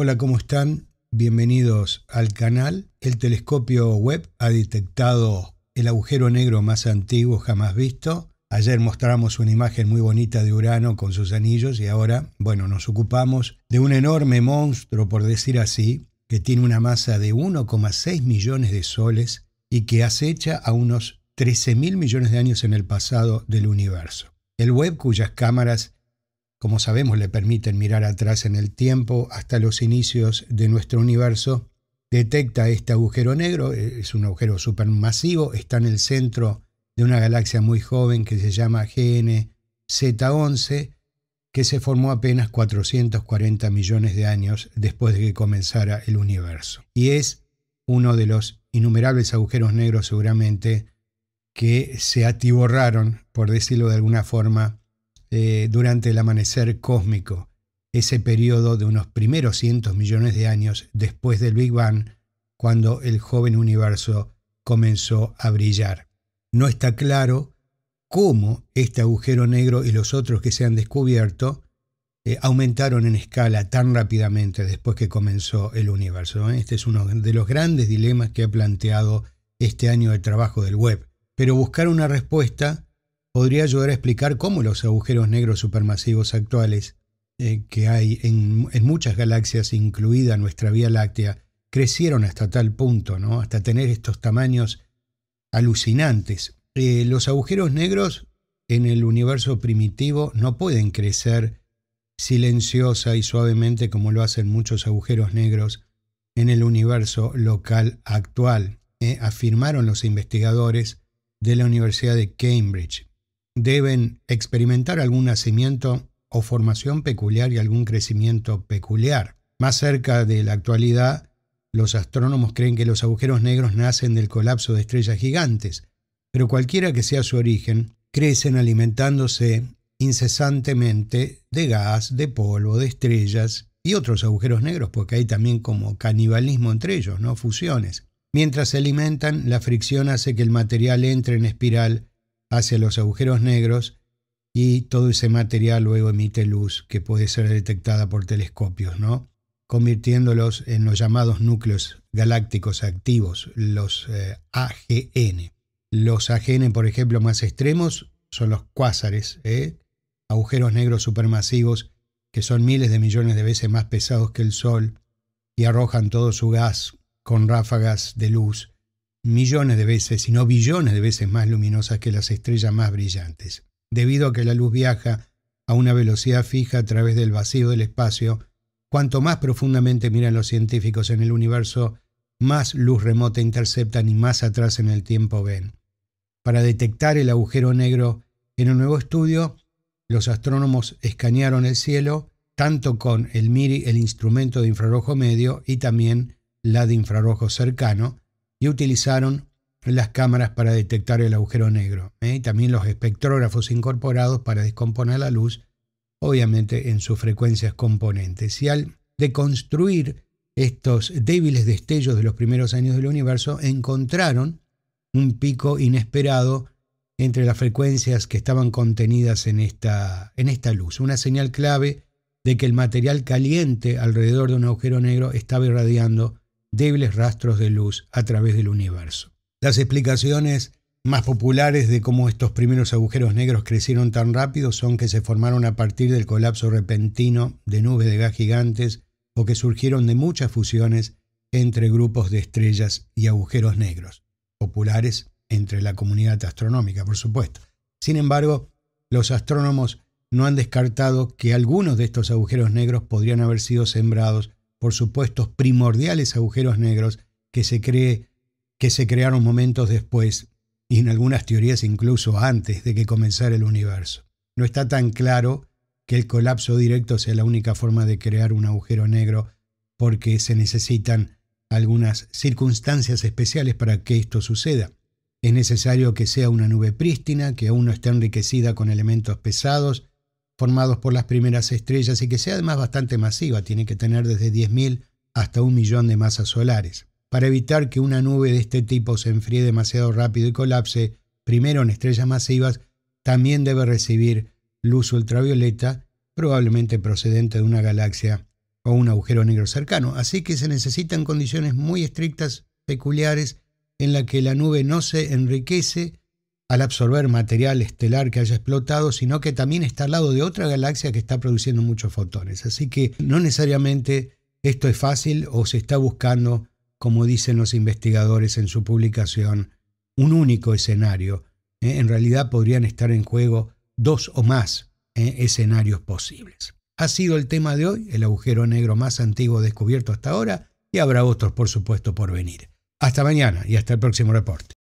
Hola, ¿cómo están? Bienvenidos al canal. El telescopio web ha detectado el agujero negro más antiguo jamás visto. Ayer mostramos una imagen muy bonita de Urano con sus anillos y ahora, bueno, nos ocupamos de un enorme monstruo, por decir así, que tiene una masa de 1,6 millones de soles y que acecha a unos 13 mil millones de años en el pasado del universo. El web, cuyas cámaras como sabemos, le permiten mirar atrás en el tiempo hasta los inicios de nuestro universo. Detecta este agujero negro, eh, es un agujero supermasivo, está en el centro de una galaxia muy joven que se llama GNZ11, que se formó apenas 440 millones de años después de que comenzara el universo. Y es uno de los innumerables agujeros negros seguramente que se atiborraron, por decirlo de alguna forma, eh, durante el amanecer cósmico, ese periodo de unos primeros cientos millones de años después del Big Bang, cuando el joven universo comenzó a brillar. No está claro cómo este agujero negro y los otros que se han descubierto eh, aumentaron en escala tan rápidamente después que comenzó el universo. ¿eh? Este es uno de los grandes dilemas que ha planteado este año de trabajo del web. Pero buscar una respuesta podría ayudar a explicar cómo los agujeros negros supermasivos actuales eh, que hay en, muchas galaxias, incluida nuestra Vía Láctea, crecieron hasta tal punto, ¿no? hasta tener estos tamaños alucinantes. Eh, los agujeros negros en el universo primitivo no pueden crecer silenciosa y suavemente como lo hacen muchos agujeros negros en el universo local actual, ¿eh? afirmaron los investigadores de la Universidad de Cambridge deben experimentar algún nacimiento o formación peculiar y algún crecimiento peculiar. Más cerca de la actualidad, los astrónomos creen que los agujeros negros nacen del colapso de estrellas gigantes, pero cualquiera que sea su origen, crecen alimentándose incesantemente de gas, de polvo, de estrellas y otros agujeros negros, porque hay también como canibalismo entre ellos, ¿no? Fusiones. Mientras se alimentan, la fricción hace que el material entre en espiral hacia los agujeros negros y todo ese material luego emite luz que puede ser detectada por telescopios, ¿no? convirtiéndolos en los llamados núcleos galácticos activos, los eh, AGN. Los AGN, por ejemplo, más extremos son los cuásares, ¿eh? agujeros negros supermasivos que son miles de millones de veces más pesados que el Sol y arrojan todo su gas con ráfagas de luz millones de veces, si no billones de veces más luminosas que las estrellas más brillantes, debido a que la luz viaja a una velocidad fija a través del vacío del espacio, cuanto más profundamente miran los científicos en el universo, más luz remota interceptan y más atrás en el tiempo ven. Para detectar el agujero negro en un nuevo estudio, los astrónomos escanearon el cielo tanto con el MIRI, el instrumento de infrarrojo medio, y también la de infrarrojo cercano, y utilizaron las cámaras para detectar el agujero negro ¿eh? y también los espectrógrafos incorporados para descomponer la luz, obviamente en sus frecuencias componentes. Y al deconstruir estos débiles destellos de los primeros años del universo, encontraron un pico inesperado entre las frecuencias que estaban contenidas en esta, en esta luz, una señal clave de que el material caliente alrededor de un agujero negro estaba irradiando débiles rastros de luz a través del universo. Las explicaciones más populares de cómo estos primeros agujeros negros crecieron tan rápido son que se formaron a partir del colapso repentino de nubes de gas gigantes o que surgieron de muchas fusiones entre grupos de estrellas y agujeros negros, populares entre la comunidad astronómica, por supuesto. Sin embargo, los astrónomos no han descartado que algunos de estos agujeros negros podrían haber sido sembrados por supuesto, primordiales agujeros negros que se cree que se crearon momentos después y en algunas teorías incluso antes de que comenzara el universo. No está tan claro que el colapso directo sea la única forma de crear un agujero negro porque se necesitan algunas circunstancias especiales para que esto suceda. Es necesario que sea una nube prístina, que aún no esté enriquecida con elementos pesados, formados por las primeras estrellas y que sea además bastante masiva, tiene que tener desde 10.000 hasta un millón de masas solares. Para evitar que una nube de este tipo se enfríe demasiado rápido y colapse, primero en estrellas masivas, también debe recibir luz ultravioleta, probablemente procedente de una galaxia o un agujero negro cercano. Así que se necesitan condiciones muy estrictas, peculiares, en las que la nube no se enriquece al absorber material estelar que haya explotado, sino que también está al lado de otra galaxia que está produciendo muchos fotones. Así que no necesariamente esto es fácil o se está buscando, como dicen los investigadores en su publicación, un único escenario. ¿Eh? En realidad podrían estar en juego dos o más ¿eh? escenarios posibles. Ha sido el tema de hoy, el agujero negro más antiguo descubierto hasta ahora, y habrá otros, por supuesto, por venir. Hasta mañana y hasta el próximo reporte.